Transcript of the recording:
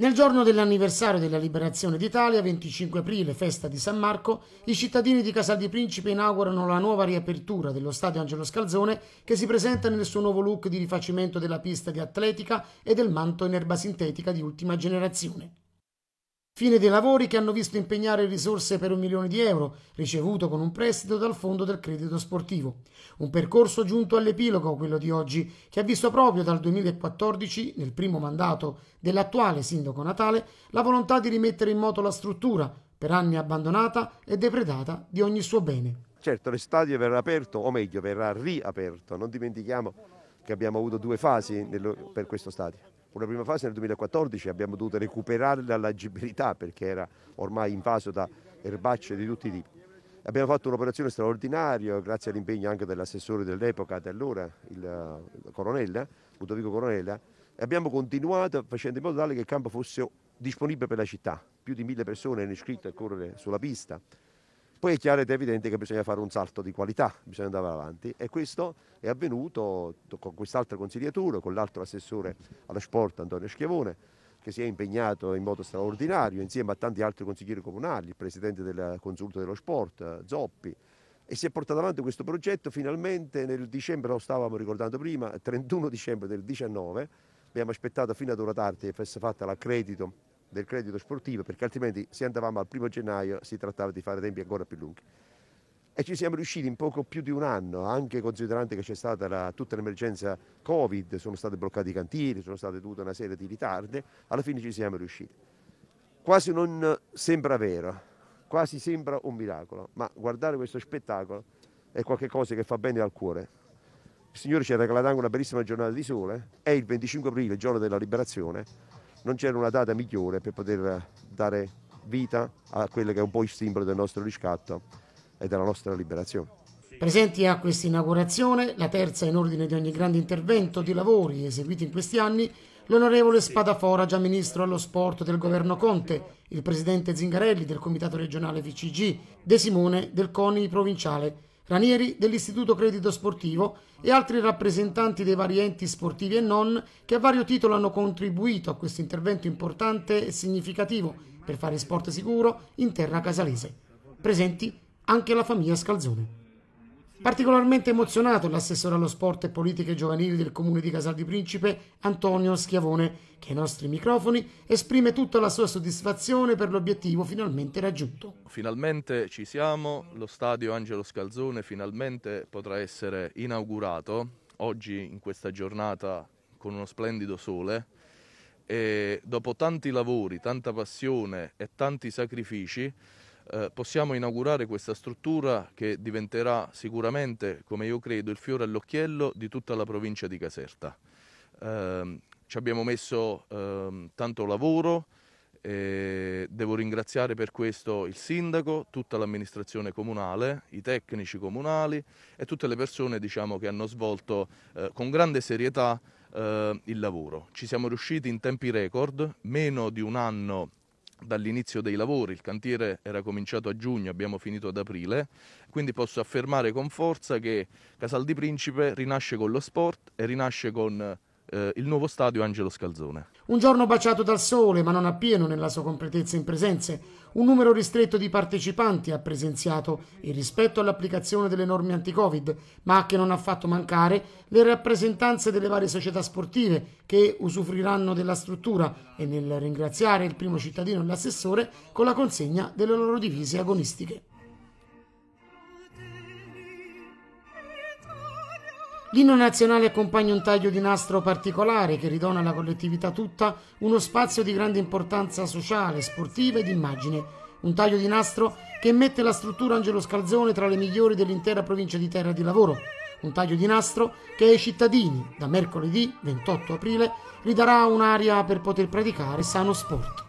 Nel giorno dell'anniversario della liberazione d'Italia, 25 aprile, festa di San Marco, i cittadini di Casal di Principe inaugurano la nuova riapertura dello stadio Angelo Scalzone che si presenta nel suo nuovo look di rifacimento della pista di atletica e del manto in erba sintetica di ultima generazione. Fine dei lavori che hanno visto impegnare risorse per un milione di euro, ricevuto con un prestito dal Fondo del Credito Sportivo. Un percorso giunto all'epilogo, quello di oggi, che ha visto proprio dal 2014, nel primo mandato dell'attuale sindaco Natale, la volontà di rimettere in moto la struttura, per anni abbandonata e depredata di ogni suo bene. Certo, lo stadio verrà aperto, o meglio, verrà riaperto. Non dimentichiamo che abbiamo avuto due fasi per questo stadio. Una prima fase nel 2014 abbiamo dovuto recuperare la l'alleggibilità perché era ormai invaso da erbacce di tutti i tipi. Abbiamo fatto un'operazione straordinaria grazie all'impegno anche dell'assessore dell'epoca, di allora, il Coronella, Ludovico Coronella, e abbiamo continuato facendo in modo tale che il campo fosse disponibile per la città. Più di mille persone erano iscritte a correre sulla pista, poi è chiaro ed evidente che bisogna fare un salto di qualità, bisogna andare avanti e questo è avvenuto con quest'altra consigliatura, con l'altro assessore allo sport Antonio Schiavone, che si è impegnato in modo straordinario insieme a tanti altri consiglieri comunali, il presidente del consulto dello sport Zoppi, e si è portato avanti questo progetto finalmente nel dicembre, lo stavamo ricordando prima, 31 dicembre del 19, abbiamo aspettato fino ad ora tardi che fosse fatta l'accredito del credito sportivo, perché altrimenti se andavamo al primo gennaio si trattava di fare tempi ancora più lunghi. E ci siamo riusciti in poco più di un anno, anche considerando che c'è stata la, tutta l'emergenza Covid, sono stati bloccati i cantieri, sono state tutta una serie di ritardi, alla fine ci siamo riusciti. Quasi non sembra vero, quasi sembra un miracolo, ma guardare questo spettacolo è qualcosa che fa bene al cuore. Il Signore ci ha regalato anche una bellissima giornata di sole, è il 25 aprile, giorno della liberazione, non c'era una data migliore per poter dare vita a quello che è un po' il simbolo del nostro riscatto e della nostra liberazione. Presenti a questa inaugurazione, la terza in ordine di ogni grande intervento di lavori eseguiti in questi anni, l'onorevole Spadafora, già ministro allo sport del governo Conte, il presidente Zingarelli del comitato regionale VCG, De Simone del CONI provinciale, Ranieri dell'Istituto Credito Sportivo e altri rappresentanti dei vari enti sportivi e non che a vario titolo hanno contribuito a questo intervento importante e significativo per fare sport sicuro in terra casalese. Presenti anche la famiglia Scalzone. Particolarmente emozionato l'assessore allo sport e politiche giovanili del comune di Casal di Principe, Antonio Schiavone, che ai nostri microfoni esprime tutta la sua soddisfazione per l'obiettivo finalmente raggiunto. Finalmente ci siamo, lo stadio Angelo Scalzone finalmente potrà essere inaugurato oggi in questa giornata con uno splendido sole e dopo tanti lavori, tanta passione e tanti sacrifici eh, possiamo inaugurare questa struttura che diventerà sicuramente, come io credo, il fiore all'occhiello di tutta la provincia di Caserta. Eh, ci abbiamo messo eh, tanto lavoro, e devo ringraziare per questo il sindaco, tutta l'amministrazione comunale, i tecnici comunali e tutte le persone diciamo, che hanno svolto eh, con grande serietà eh, il lavoro. Ci siamo riusciti in tempi record, meno di un anno dall'inizio dei lavori, il cantiere era cominciato a giugno, abbiamo finito ad aprile, quindi posso affermare con forza che Casal di Principe rinasce con lo sport e rinasce con eh, il nuovo stadio Angelo Scalzone. Un giorno baciato dal sole, ma non appieno nella sua completezza in presenze, un numero ristretto di partecipanti ha presenziato il rispetto all'applicazione delle norme anti-Covid, ma che non ha fatto mancare le rappresentanze delle varie società sportive che usufruiranno della struttura e nel ringraziare il primo cittadino e l'assessore con la consegna delle loro divise agonistiche. L'inno nazionale accompagna un taglio di nastro particolare che ridona alla collettività tutta uno spazio di grande importanza sociale, sportiva ed immagine. Un taglio di nastro che mette la struttura Angelo Scalzone tra le migliori dell'intera provincia di Terra di Lavoro. Un taglio di nastro che ai cittadini, da mercoledì 28 aprile, ridarà un'aria per poter praticare sano sport.